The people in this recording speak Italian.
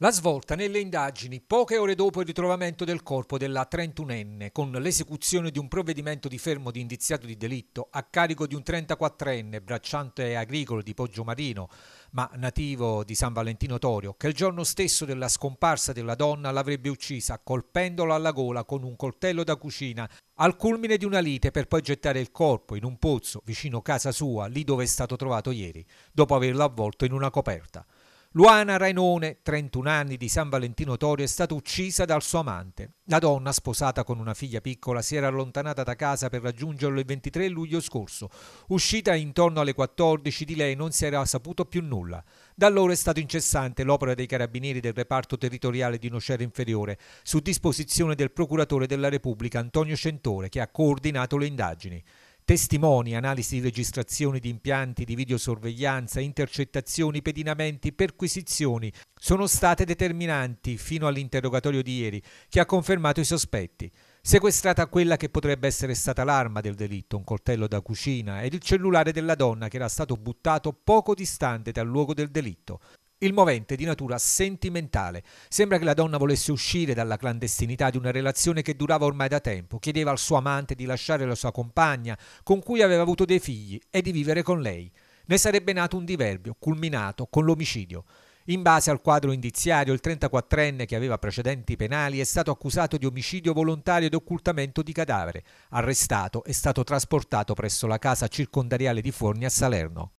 La svolta nelle indagini poche ore dopo il ritrovamento del corpo della 31enne con l'esecuzione di un provvedimento di fermo di indiziato di delitto a carico di un 34enne bracciante agricolo di Poggiomarino, ma nativo di San Valentino Torio, che il giorno stesso della scomparsa della donna l'avrebbe uccisa colpendola alla gola con un coltello da cucina al culmine di una lite per poi gettare il corpo in un pozzo vicino casa sua, lì dove è stato trovato ieri, dopo averlo avvolto in una coperta. Luana Rainone, 31 anni, di San Valentino Torio, è stata uccisa dal suo amante. La donna, sposata con una figlia piccola, si era allontanata da casa per raggiungerlo il 23 luglio scorso. Uscita intorno alle 14 di lei non si era saputo più nulla. Da allora è stato incessante l'opera dei carabinieri del reparto territoriale di Nocera Inferiore, su disposizione del procuratore della Repubblica Antonio Centore, che ha coordinato le indagini testimoni, analisi di registrazioni di impianti di videosorveglianza, intercettazioni, pedinamenti, perquisizioni sono state determinanti fino all'interrogatorio di ieri che ha confermato i sospetti. Sequestrata quella che potrebbe essere stata l'arma del delitto, un coltello da cucina ed il cellulare della donna che era stato buttato poco distante dal luogo del delitto. Il movente è di natura sentimentale. Sembra che la donna volesse uscire dalla clandestinità di una relazione che durava ormai da tempo. Chiedeva al suo amante di lasciare la sua compagna, con cui aveva avuto dei figli, e di vivere con lei. Ne sarebbe nato un diverbio, culminato con l'omicidio. In base al quadro indiziario, il 34enne che aveva precedenti penali è stato accusato di omicidio volontario ed occultamento di cadavere. Arrestato, è stato trasportato presso la casa circondariale di Forni a Salerno.